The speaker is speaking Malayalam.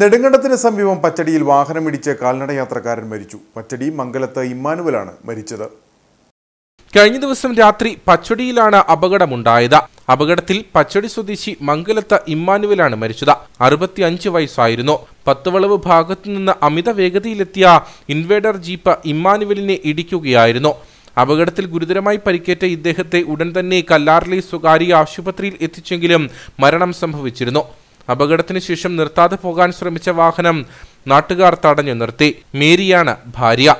നെടുങ്കണ്ടത്തിന് സമീപം പച്ചടിയിൽ വാഹനമിടിച്ച് കാൽനടയാത്രക്കാരൻ മരിച്ചു പച്ചടി മംഗലത്ത് ഇമ്മാനുവലാണ് മരിച്ചത് കഴിഞ്ഞ ദിവസം രാത്രി പച്ചടിയിലാണ് അപകടമുണ്ടായത് അപകടത്തിൽ പച്ചടി സ്വദേശി മംഗലത്ത് ഇമ്മാനുവലാണ് മരിച്ചത് അറുപത്തിയഞ്ച് വയസ്സായിരുന്നു പത്തുവളവ് ഭാഗത്തു നിന്ന് അമിത വേഗതയിലെത്തിയ ഇൻവേഡർ ജീപ്പ് ഇമ്മാനുവലിനെ ഇടിക്കുകയായിരുന്നു അപകടത്തിൽ ഗുരുതരമായി പരിക്കേറ്റ ഇദ്ദേഹത്തെ ഉടൻ തന്നെ കല്ലാറിലെ സ്വകാര്യ ആശുപത്രിയിൽ എത്തിച്ചെങ്കിലും മരണം സംഭവിച്ചിരുന്നു അപകടത്തിന് ശേഷം നിർത്താതെ പോകാൻ ശ്രമിച്ച വാഹനം നാട്ടുകാർ തടഞ്ഞു നിർത്തി മേരിയാണ് ഭാര്യ